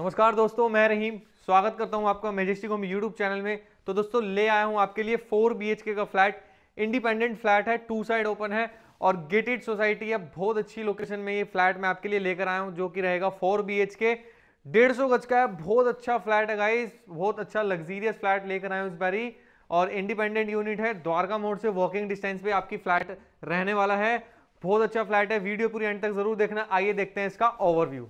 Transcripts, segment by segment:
नमस्कार दोस्तों मैं रहीम स्वागत करता हूं आपका मेजेस्टिक होम यूट्यूब चैनल में तो दोस्तों ले आया हूं आपके लिए फोर बी का फ्लैट इंडिपेंडेंट फ्लैट है टू साइड ओपन है और गेटेड सोसाइटी है बहुत अच्छी लोकेशन में ये फ्लैट मैं आपके लिए लेकर आया हूँ जो कि रहेगा फोर बी एच के डेढ़ सौ गज का है बहुत अच्छा फ्लैट है गाइज बहुत अच्छा लग्जीरियस फ्लैट लेकर आया हूँ इस बारी और इंडिपेंडेंट यूनिट है द्वारका मोड से वॉकिंग डिस्टेंस पे आपकी फ्लैट रहने वाला है बहुत अच्छा फ्लैट है वीडियो पूरी एंड तक जरूर देखना आइए देखते हैं इसका ओवरव्यू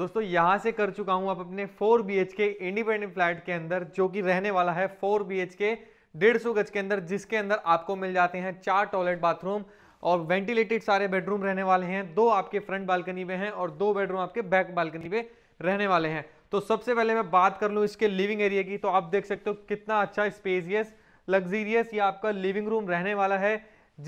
दोस्तों यहां से कर चुका हूं आप अपने फोर बी के इंडिपेंडेंट फ्लैट के अंदर जो कि रहने वाला है फोर बी के डेढ़ सौ गज के अंदर जिसके अंदर आपको मिल जाते हैं चार टॉयलेट बाथरूम और वेंटिलेटेड सारे बेडरूम रहने वाले हैं दो आपके फ्रंट बालकनी में हैं और दो बेडरूम आपके बैक बालकनी में रहने वाले हैं तो सबसे पहले मैं बात कर लूँ इसके लिविंग एरिया की तो आप देख सकते हो कितना अच्छा स्पेसियस लग्जीरियस ये आपका लिविंग रूम रहने वाला है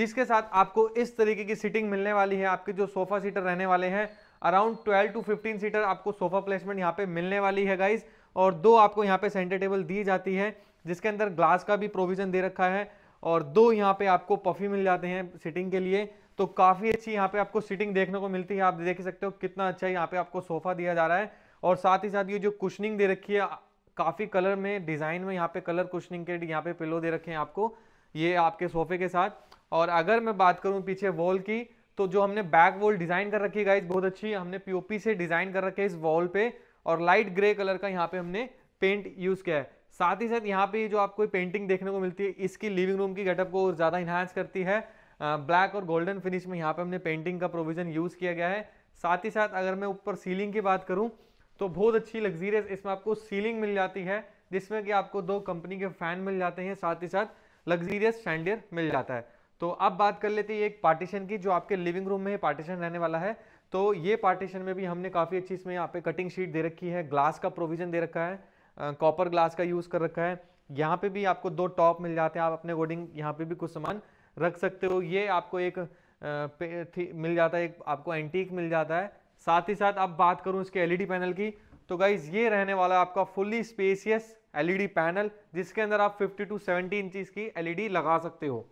जिसके साथ आपको इस तरीके की सीटिंग मिलने वाली है आपके जो सोफा सीटर रहने वाले हैं अराउंड 12 टू 15 सीटर आपको सोफा प्लेसमेंट यहाँ पे मिलने वाली है गाइज और दो आपको यहाँ पे सेंटर टेबल दी जाती है जिसके अंदर ग्लास का भी प्रोविजन दे रखा है और दो यहाँ पे आपको पफी मिल जाते हैं सिटिंग के लिए तो काफ़ी अच्छी यहाँ पे आपको सिटिंग देखने को मिलती है आप देख सकते हो कितना अच्छा यहाँ पे आपको सोफा दिया जा रहा है और साथ ही साथ ये जो कुशनिंग दे रखी है काफ़ी कलर में डिज़ाइन में यहाँ पे कलर कुशनिंग के यहाँ पे पिलो दे रखे हैं आपको ये आपके सोफे के साथ और अगर मैं बात करूँ पीछे वॉल की तो जो हमने बैक वॉल डिजाइन कर रखी है गाइज बहुत अच्छी हमने पीओपी से डिजाइन कर रखे है इस वॉल पे और लाइट ग्रे कलर का यहाँ पे हमने पेंट यूज किया है साथ ही साथ यहाँ पे जो आपको पेंटिंग देखने को मिलती है इसकी लिविंग रूम की गेटअप को ज़्यादा इन्हांस करती है ब्लैक और गोल्डन फिनिश में यहाँ पे हमने पेंटिंग का प्रोविजन यूज़ किया गया है साथ ही साथ अगर मैं ऊपर सीलिंग की बात करूँ तो बहुत अच्छी लग्जीरियस इसमें आपको सीलिंग मिल जाती है जिसमें कि आपको दो कंपनी के फैन मिल जाते हैं साथ ही साथ लग्जीरियस शैंडियर मिल जाता है तो अब बात कर लेते हैं एक पार्टीशन की जो आपके लिविंग रूम में पार्टीशन रहने वाला है तो ये पार्टीशन में भी हमने काफ़ी अच्छी इसमें यहाँ पे कटिंग शीट दे रखी है ग्लास का प्रोविजन दे रखा है कॉपर ग्लास का यूज़ कर रखा है यहाँ पे भी आपको दो टॉप मिल जाते हैं आप अपने अकॉर्डिंग यहाँ पे भी कुछ सामान रख सकते हो ये आपको एक मिल जाता है एक आपको एंटीक मिल जाता है साथ ही साथ अब बात करूँ इसके एल पैनल e की तो गाइज ये रहने वाला है आपका फुल्ली स्पेसियस एलईडी पैनल जिसके अंदर आप 50 टू 70 इंचज की एलईडी e लगा सकते हो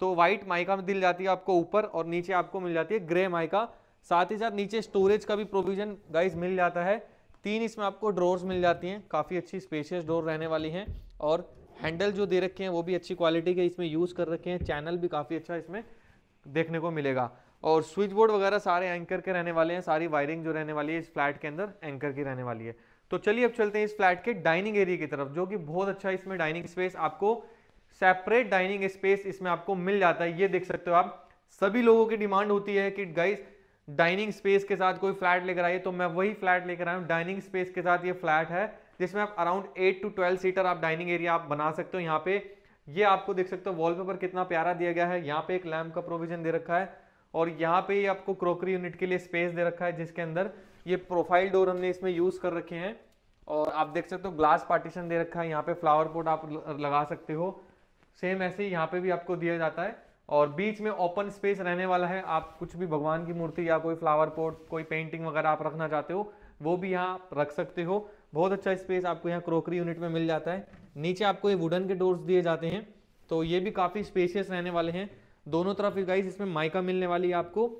तो व्हाइट माइका में दिल जाती है आपको ऊपर और नीचे आपको मिल जाती है ग्रे माइका साथ ही साथ नीचे स्टोरेज का भी प्रोविजन गाइज मिल जाता है तीन इसमें आपको ड्रोर्स मिल जाती हैं काफ़ी अच्छी स्पेशियस डोर रहने वाली हैं और हैंडल जो दे रखे हैं वो भी अच्छी क्वालिटी के इसमें यूज़ कर रखे हैं चैनल भी काफ़ी अच्छा इसमें देखने को मिलेगा और स्विच बोर्ड वगैरह सारे एंकर के रहने वाले हैं सारी वायरिंग जो रहने वाली है इस फ्लैट के अंदर एंकर की रहने वाली है तो चलिए अब चलते हैं इस फ्लैट के डाइनिंग एरिया की तरफ जो कि बहुत अच्छा इसमें डाइनिंग स्पेस आपको सेपरेट डाइनिंग स्पेस इसमें आपको मिल जाता है ये देख सकते हो आप सभी लोगों की डिमांड होती है कि गाइस डाइनिंग स्पेस के साथ कोई फ्लैट लेकर आइए तो मैं वही फ्लैट लेकर आया हूँ डाइनिंग स्पेस के साथ ये फ्लैट है जिसमें आप around eight to twelve seater आप डाइनिंग एरिया आप बना सकते हो यहाँ पे ये आपको देख सकते हो वॉलपेपर कितना प्यारा दिया गया है यहाँ पे एक लैम्प का प्रोविजन दे रखा है और यहाँ पे आपको क्रोकरी यूनिट के लिए स्पेस दे रखा है जिसके अंदर ये प्रोफाइल डोर हमने इसमें यूज कर रखे हैं और आप देख सकते हो ग्लास पार्टीशन दे रखा है यहाँ पे फ्लावर पोट आप लगा सकते हो सेम ऐसे ही यहाँ पे भी आपको दिया जाता है और बीच में ओपन स्पेस रहने वाला है आप कुछ भी भगवान की मूर्ति या कोई फ्लावर पॉट कोई पेंटिंग वगैरह आप रखना चाहते हो वो भी यहाँ रख सकते हो बहुत अच्छा स्पेस आपको यहाँ क्रोकरी यूनिट में मिल जाता है नीचे आपको ये वुडन के डोर्स दिए जाते हैं तो ये भी काफ़ी स्पेशियस रहने वाले हैं दोनों तरफ गाइस इसमें माइका मिलने वाली है आपको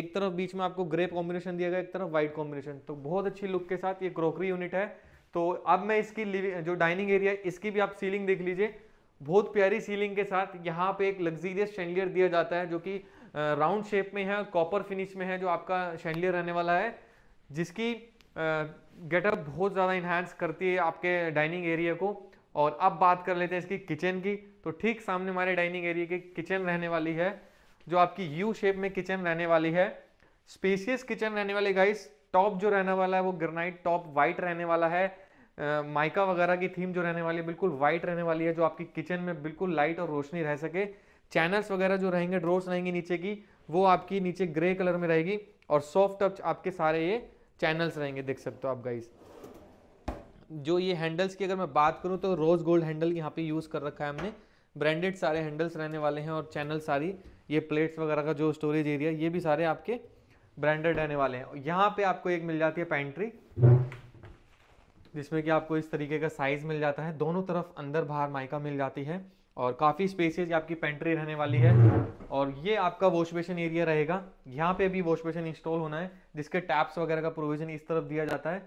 एक तरफ बीच में आपको ग्रे कॉम्बिनेशन दिया गया एक तरफ व्हाइट कॉम्बिनेशन तो बहुत अच्छी लुक के साथ ये क्रोकरी यूनिट है तो अब मैं इसकी जो डाइनिंग एरिया है इसकी भी आप सीलिंग देख लीजिए बहुत प्यारी सीलिंग के साथ यहाँ पे एक लग्जीरियस शैंडलियर दिया जाता है जो कि राउंड शेप में है कॉपर फिनिश में है जो आपका शैंडलियर रहने वाला है जिसकी गेटअप बहुत ज़्यादा इन्हांस करती है आपके डाइनिंग एरिया को और अब बात कर लेते हैं इसकी किचन की तो ठीक सामने हमारे डाइनिंग एरिया की किचन रहने वाली है जो आपकी यू शेप में किचन रहने वाली है स्पेसियस किचन रहने वाली गाइस टॉप जो रहने वाला है वो ग्रेनाइट टॉप वाइट रहने वाला है माइका वगैरह की थीम जो रहने वाली है बिल्कुल वाइट रहने वाली है जो आपकी किचन में बिल्कुल लाइट और रोशनी रह सके चैनल्स वगैरह जो रहेंगे ड्रोर्स रहेंगे नीचे की वो आपकी नीचे ग्रे कलर में रहेगी और सॉफ्ट टच आपके सारे ये चैनल्स रहेंगे देख सकते हो आप गाइस जो ये हैंडल्स की अगर मैं बात करूँ तो रोज़ गोल्ड हैंडल यहाँ पे यूज़ कर रखा है हमने ब्रांडेड सारे हैंडल्स रहने वाले हैं और चैनल सारी ये प्लेट्स वगैरह का जो स्टोरेज एरिया ये भी सारे आपके ब्रांडेड रहने वाले हैं यहाँ पे आपको एक मिल जाती है पैंट्री जिसमें कि आपको इस तरीके का साइज़ मिल जाता है दोनों तरफ अंदर बाहर माइका मिल जाती है और काफ़ी स्पेसियस आपकी पेंट्री रहने वाली है और ये आपका वॉश बेसिन एरिया रहेगा यहाँ पे भी वॉश बेसिन इंस्टॉल होना है जिसके टैप्स वगैरह का प्रोविजन इस तरफ दिया जाता है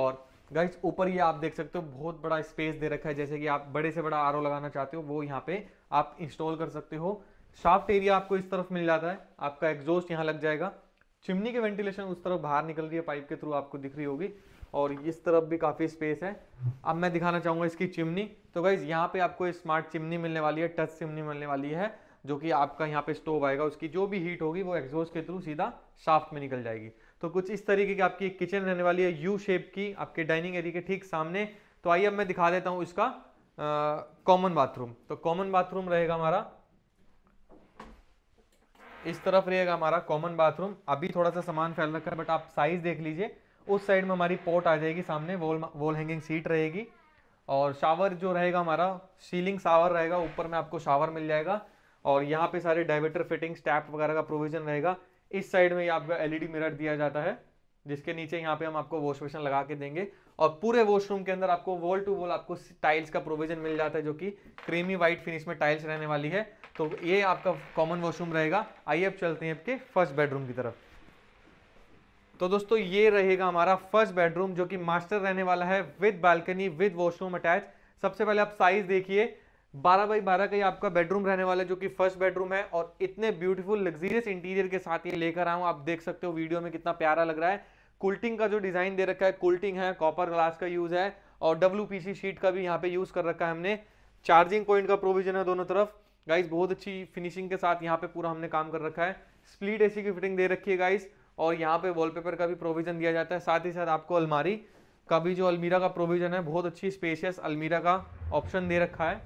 और गाइस ऊपर ये आप देख सकते हो बहुत बड़ा स्पेस दे रखा है जैसे कि आप बड़े से बड़ा आर लगाना चाहते हो वो यहाँ पे आप इंस्टॉल कर सकते हो शाफ्ट एरिया आपको इस तरफ मिल जाता है आपका एग्जॉस्ट यहाँ लग जाएगा चिमनी के वेंटिलेशन उस तरफ बाहर निकल रही है पाइप के थ्रू आपको दिख रही होगी और इस तरफ भी काफ़ी स्पेस है अब मैं दिखाना चाहूंगा इसकी चिमनी तो गाइज़ यहाँ पे आपको स्मार्ट चिमनी मिलने वाली है टच चिमनी मिलने वाली है जो कि आपका यहाँ पे स्टोव आएगा उसकी जो भी हीट होगी वो एग्जॉस्ट के थ्रू सीधा शाफ्ट में निकल जाएगी तो कुछ इस तरीके की आपकी किचन रहने वाली है यू शेप की आपके डाइनिंग एरिया के ठीक सामने तो आइए अब मैं दिखा देता हूँ इसका कॉमन बाथरूम तो कॉमन बाथरूम रहेगा हमारा इस तरफ रहेगा हमारा कॉमन बाथरूम अभी थोड़ा सा सामान फैल रखा है बट आप साइज देख लीजिए उस साइड में हमारी पोर्ट आ जाएगी सामने वॉल वॉल हैंगिंग सीट रहेगी और शावर जो रहेगा हमारा सीलिंग शावर रहेगा ऊपर में आपको शावर मिल जाएगा और यहाँ पे सारे डायवेटर फिटिंग टैप वगैरह का प्रोविजन रहेगा इस साइड में ये आपका एलईडी मिरर दिया जाता है जिसके नीचे यहाँ पे हम आपको वॉश बेसन लगा के देंगे और पूरे वॉशरूम के अंदर आपको वॉल टू वॉल आपको टाइल्स का प्रोविजन मिल जाता है जो कि क्रीमी वाइट फिनिश में टाइल्स रहने वाली है तो ये आपका कॉमन वॉशरूम रहेगा आइए अब चलते हैं आपके फर्स्ट बेडरूम की तरफ तो दोस्तों ये रहेगा हमारा फर्स्ट बेडरूम जो कि मास्टर रहने वाला है with balcony with washroom attach सबसे पहले आप साइज देखिए 12 बाई 12 का ये आपका बेडरूम रहने वाला है जो कि फर्स्ट बेडरूम है और इतने ब्यूटीफुल लग्जीरियस इंटीरियर के साथ ये लेकर आऊँ आप देख सकते हो वीडियो में कितना प्यारा लग रहा है कुल्टिंग का जो डिज़ाइन दे रखा है कुल्टिंग है कॉपर ग्लास का यूज़ है और डब्ल्यू शीट का भी यहाँ पे यूज़ कर रखा है हमने चार्जिंग पॉइंट का प्रोविजन है दोनों तरफ गाइस बहुत अच्छी फिनिशिंग के साथ यहाँ पे पूरा हमने काम कर रखा है स्प्लिट एसी की फिटिंग दे रखी है गाइस और यहाँ पे वॉलपेपर का भी प्रोविजन दिया जाता है साथ ही साथ आपको अलमारी का भी जो अलमीरा का प्रोविजन है बहुत अच्छी स्पेशियस अलमीरा का ऑप्शन दे रखा है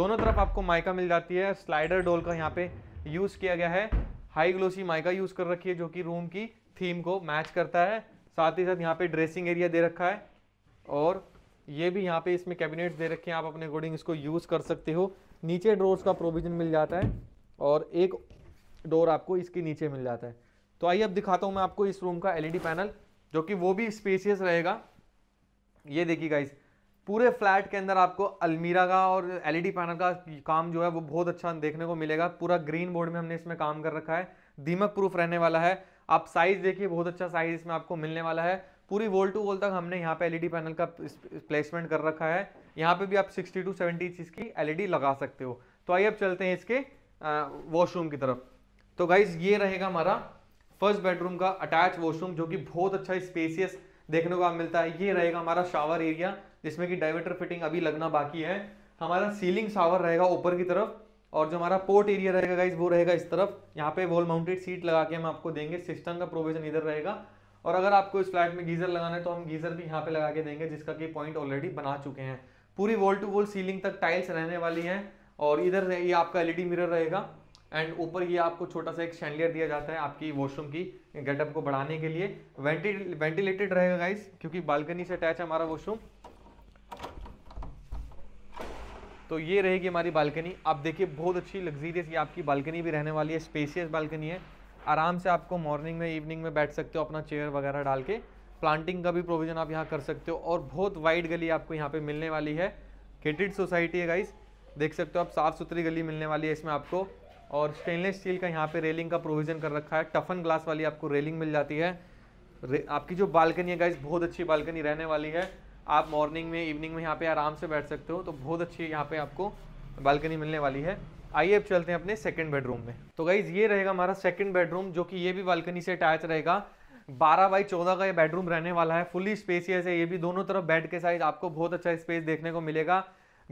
दोनों तरफ आपको माइका मिल जाती है स्लाइडर डोल का यहाँ पे यूज़ किया गया है हाई ग्लोसी माइका यूज़ कर रखी है जो कि रूम की थीम को मैच करता है साथ ही साथ यहाँ पे ड्रेसिंग एरिया दे रखा है और ये भी यहाँ पे इसमें कैबिनेट दे रखे हैं आप अपने अकॉर्डिंग इसको यूज़ कर सकते हो नीचे डोर्स का प्रोविज़न मिल जाता है और एक डोर आपको इसके नीचे मिल जाता है तो आइए अब दिखाता हूँ मैं आपको इस रूम का एलईडी पैनल e जो कि वो भी स्पेसियस रहेगा ये देखिए गाइज पूरे फ्लैट के अंदर आपको अलमीरा का और एलईडी पैनल e का काम जो है वो बहुत अच्छा देखने को मिलेगा पूरा ग्रीन बोर्ड में हमने इसमें काम कर रखा है दीमक प्रूफ रहने वाला है आप साइज़ देखिए बहुत अच्छा साइज़ इसमें आपको मिलने वाला है पूरी वॉल टू वॉल तक हमने यहाँ पे एलईडी पैनल e का प्लेसमेंट कर रखा है यहाँ पे भी आप 60 टू 70 इंच की एलईडी लगा सकते हो तो आइए अब चलते हैं इसके वॉशरूम की तरफ तो गाइज ये रहेगा हमारा फर्स्ट बेडरूम का अटैच वॉशरूम जो कि बहुत अच्छा स्पेसियस देखने को मिलता है ये रहेगा हमारा शावर एरिया जिसमें कि डायवेटर फिटिंग अभी लगना बाकी है हमारा सीलिंग शावर रहेगा ऊपर की तरफ और जो हमारा पोर्ट एरिया रहेगा गाइज वो रहेगा इस तरफ यहाँ पे वॉल माउंटेड सीट लगा के हम आपको देंगे सिस्टम का प्रोविजन इधर रहेगा और अगर आपको इस फ्लैट में गीजर लगाना है तो हम गीजर भी यहाँ पे लगा के देंगे जिसका कि पॉइंट ऑलरेडी बना चुके हैं पूरी वॉल टू वॉल सीलिंग तक टाइल्स रहने वाली है और इधर ये आपका एलईडी मिरर रहेगा एंड ऊपर ये आपको छोटा सा एक शैंडलियर दिया जाता है आपकी वॉशरूम की गेटअप को बढ़ाने के लिए वेंटिलेटेड रहेगा गाइस क्योंकि बालकनी से अटैच है हमारा वॉशरूम तो ये रहेगी हमारी बालकनी आप देखिए बहुत अच्छी लग्जीरियस ये आपकी बालकनी भी रहने वाली है स्पेसियस बालकनी है आराम से आपको मॉर्निंग में इवनिंग में बैठ सकते हो अपना चेयर वगैरह डाल के प्लांटिंग का भी प्रोविज़न आप यहाँ कर सकते हो और बहुत वाइड गली आपको यहाँ पे मिलने वाली है केटेड सोसाइटी है गाइस देख सकते हो आप साफ़ सुथरी गली मिलने वाली है इसमें आपको और स्टेनलेस स्टील का यहाँ पे रेलिंग का प्रोविज़न कर रखा है टफन ग्लास वाली आपको रेलिंग मिल जाती है आपकी जो बालकनी है गाइज बहुत अच्छी बालकनी रहने वाली है आप मॉर्निंग में इवनिंग में यहाँ पे आराम से बैठ सकते हो तो बहुत अच्छी यहाँ पे आपको बालकनी मिलने वाली है आइए अब चलते हैं अपने सेकेंड बेडरूम में तो गाइज ये रहेगा हमारा सेकेंड बेडरूम जो कि ये भी बालकनी से अटैच रहेगा बारह बाई चौदह का ये बेडरूम रहने वाला है फुली स्पेसियस है ये भी दोनों तरफ बेड के साइज आपको बहुत अच्छा स्पेस देखने को मिलेगा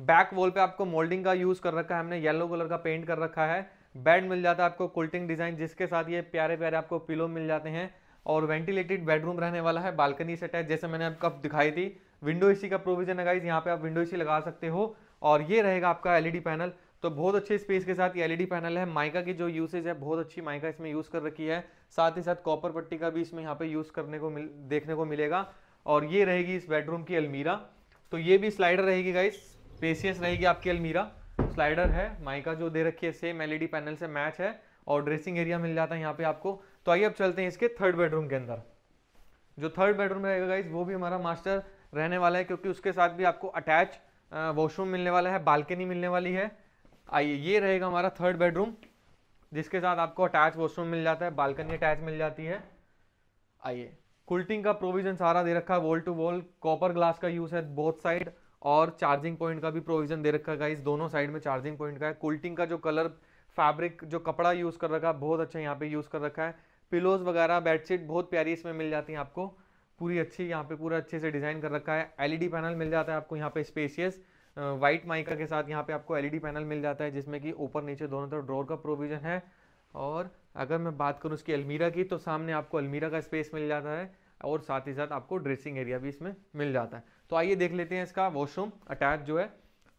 बैक वॉल पे आपको मोल्डिंग का यूज़ कर रखा है हमने येलो कलर का पेंट कर रखा है बेड मिल जाता है आपको कुल्टिंग डिज़ाइन जिसके साथ ये प्यारे प्यारे आपको पिलो मिल जाते हैं और वेंटिलेटेड बेडरूम रहने वाला है बालकनी सेट है जैसे मैंने आपको दिखाई थी विंडो इसी का प्रोविजन है गाइज यहाँ पे आप विंडो इसी लगा सकते हो और ये रहेगा आपका एलईडी पैनल तो बहुत अच्छे स्पेस के साथ ये एलईडी पैनल है माइका की जो यूसेज है बहुत अच्छी माइका इसमें यूज़ कर रखी है साथ ही साथ कॉपर पट्टी का भी इसमें यहाँ पे यूज़ करने को मिल देखने को मिलेगा और ये रहेगी इस बेडरूम की अलमीरा तो ये भी स्लाइडर रहेगी गाइस स्पेसियस रहेगी आपकी अलमीरा स्लाइडर है माइका जो दे रखी है सेम एलईडी पैनल से मैच है और ड्रेसिंग एरिया मिल जाता है यहाँ पे आपको तो आइए अब चलते हैं इसके थर्ड बेडरूम के अंदर जो थर्ड बेडरूम रहेगा गाइज वो भी हमारा मास्टर रहने वाला है क्योंकि उसके साथ भी आपको अटैच वॉशरूम मिलने वाला है बालकनी मिलने वाली है आइए ये रहेगा हमारा थर्ड बेडरूम जिसके साथ आपको अटैच वॉशरूम मिल जाता है बालकनी अटैच मिल जाती है आइए कुल्टिंग का प्रोविजन सारा दे रखा है wall to wall copper glass का यूज़ है बोथ साइड और चार्जिंग पॉइंट का भी प्रोविजन दे रखा है इस दोनों साइड में चार्जिंग पॉइंट का है कुल्टिंग का जो कलर फैब्रिक जो कपड़ा यूज़ कर रखा है बहुत अच्छा यहाँ पे यूज़ कर रखा है पिलोज वगैरह बेडशीट बहुत प्यारी इसमें मिल जाती है आपको पूरी अच्छी यहाँ पे पूरा अच्छे से डिज़ाइन कर रखा है एलईडी पैनल e मिल जाता है आपको यहाँ पे स्पेशियस वाइट माइका के साथ यहाँ पे आपको एलईडी पैनल e मिल जाता है जिसमें कि ऊपर नीचे दोनों तरफ ड्रोर का प्रोविज़न है और अगर मैं बात करूँ उसकी अलमीरा की तो सामने आपको अलमीरा का स्पेस मिल जाता है और साथ ही साथ आपको ड्रेसिंग एरिया भी इसमें मिल जाता है तो आइए देख लेते हैं इसका वॉशरूम अटैच जो है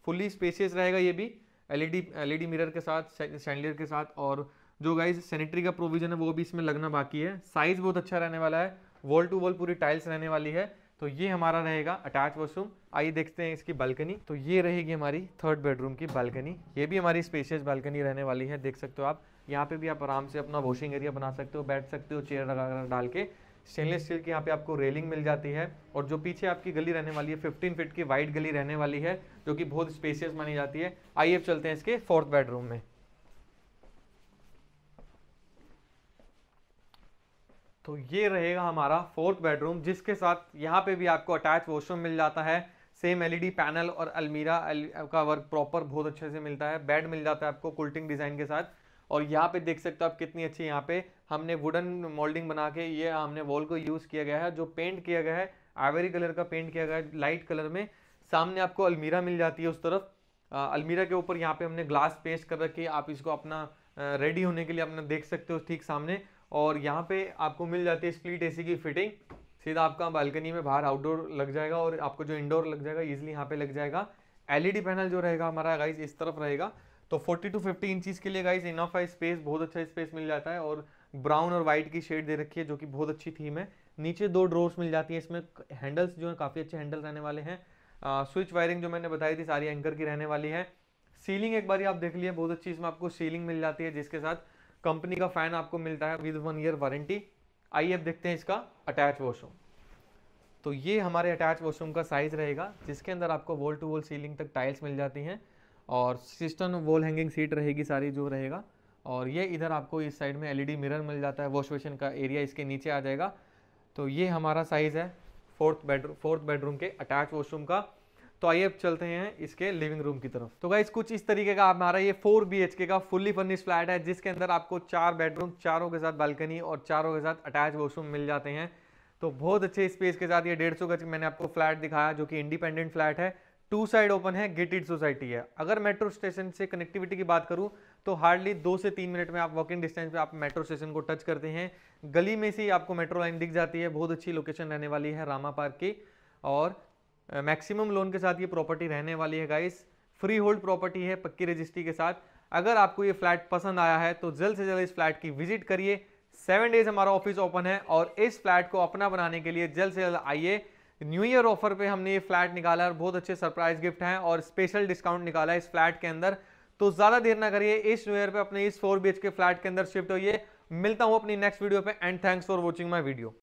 फुल्ली स्पेसियस रहेगा ये भी एलईडी एलईडी मिरर के साथ सैंडलियर के साथ और जो गाइज सैनिटरी का प्रोविजन है वो भी इसमें लगना बाकी है साइज़ बहुत अच्छा रहने वाला है वॉल टू वॉल पूरी टाइल्स रहने वाली है तो ये हमारा रहेगा अटैच वॉशरूम आइए देखते हैं इसकी बालकनी तो ये रहेगी हमारी थर्ड बेडरूम की बालकनी ये भी हमारी स्पेशियस बालकनी रहने वाली है देख सकते हो आप यहाँ पे भी आप आराम से अपना वॉशिंग एरिया बना सकते हो बैठ सकते हो चेयर लगा डाल के स्टेनलेस स्टील की यहाँ पे आपको रेलिंग मिल जाती है और जो पीछे आपकी गली रहने वाली है 15 फीट की वाइड गली रहने वाली है जो कि बहुत स्पेसियस मानी जाती है आइए चलते हैं इसके फोर्थ बेडरूम में तो ये रहेगा हमारा फोर्थ बेडरूम जिसके साथ यहाँ पे भी आपको अटैच वॉशरूम मिल जाता है सेम एलईडी पैनल और अलमीरा e का वर्क प्रॉपर बहुत अच्छे से मिलता है बेड मिल जाता है आपको कुल्टिंग डिज़ाइन के साथ और यहाँ पे देख सकते हो आप कितनी अच्छी यहाँ पे हमने वुडन मोल्डिंग बना के ये हमने वॉल को यूज़ किया गया है जो पेंट किया गया है आवेरी कलर का पेंट किया गया है लाइट कलर में सामने आपको अलमीरा मिल जाती है उस तरफ आ, अलमीरा के ऊपर यहाँ पे हमने ग्लास पेस्ट कर रखी है आप इसको अपना रेडी होने के लिए अपना देख सकते हो ठीक सामने और यहाँ पे आपको मिल जाती है स्प्लिट एसी की फिटिंग सीधा आपका बालकनी में बाहर आउटडोर लग जाएगा और आपको जो इंडोर लग जाएगा ईजिली यहाँ पे लग जाएगा एलईडी पैनल जो रहेगा हमारा गाइज इस तरफ रहेगा तो 40 टू 50 इंचीज़ के लिए गाइस इनफ है स्पेस बहुत अच्छा स्पेस मिल जाता है और ब्राउन और वाइट की शेड दे रखी है जो कि बहुत अच्छी थीम है नीचे दो ड्रोर्स मिल जाती हैं इसमें हैंडल्स जो है काफ़ी अच्छे हैंडल रहने वाले हैं स्विच वायरिंग जो मैंने बताई थी सारी एंकर की रहने वाली है सीलिंग एक बार आप देख लिए बहुत अच्छी इसमें आपको सीलिंग मिल जाती है जिसके साथ कंपनी का फ़ैन आपको मिलता है विद वन ईयर वारंटी आइए अब देखते हैं इसका अटैच वॉशरूम तो ये हमारे अटैच वॉशरूम का साइज़ रहेगा जिसके अंदर आपको वॉल टू वॉल सीलिंग तक टाइल्स मिल जाती हैं और सिस्टम वॉल हैंगिंग सीट रहेगी सारी जो रहेगा और ये इधर आपको इस साइड में एलईडी मिरर मिल जाता है वॉश बेसिन का एरिया इसके नीचे आ जाएगा तो ये हमारा साइज़ है फोर्थ बेडरूम फोर्थ बेडरूम के अटैच वॉशरूम का तो आइए अब चलते हैं इसके लिविंग रूम की तरफ तो गाइज कुछ इस तरीके का हमारा ये फोर बी का फुल्ली फर्निश फ्लैट है जिसके अंदर आपको चार बेडरूम चारों के साथ बालकनी और चारों के साथ अटैच वॉशरूम मिल जाते हैं तो बहुत अच्छे स्पेस के साथ ये डेढ़ सौ गज मैंने आपको फ्लैट दिखाया जो कि इंडिपेंडेंट फ्लैट है टू साइड ओपन है गेटेड सोसाइटी है अगर मेट्रो स्टेशन से कनेक्टिविटी की बात करूँ तो हार्डली दो से तीन मिनट में आप वॉकिंग डिस्टेंस पे आप मेट्रो स्टेशन को टच करते हैं गली में से ही आपको मेट्रो लाइन दिख जाती है बहुत अच्छी लोकेशन रहने वाली है रामा पार्क की और मैक्सिमम लोन के साथ ये प्रॉपर्टी रहने वाली है गाइस फ्री होल्ड प्रॉपर्टी है पक्की रजिस्ट्री के साथ अगर आपको ये फ्लैट पसंद आया है तो जल्द से जल्द इस फ्लैट की विजिट करिए सेवन डेज हमारा ऑफिस ओपन है और इस फ्लैट को अपना बनाने के लिए जल्द से जल्द आइए न्यू ईयर ऑफर पे हमने ये फ्लैट निकाला और बहुत अच्छे सरप्राइज गिफ्ट हैं और स्पेशल डिस्काउंट निकाला इस फ्लैट के अंदर तो ज़्यादा देर ना करिए इस न्यू ईयर पे अपने इस फोर बी के फ्लैट के अंदर शिफ्ट होइए मिलता हूँ अपनी नेक्स्ट वीडियो पे and thanks for watching my video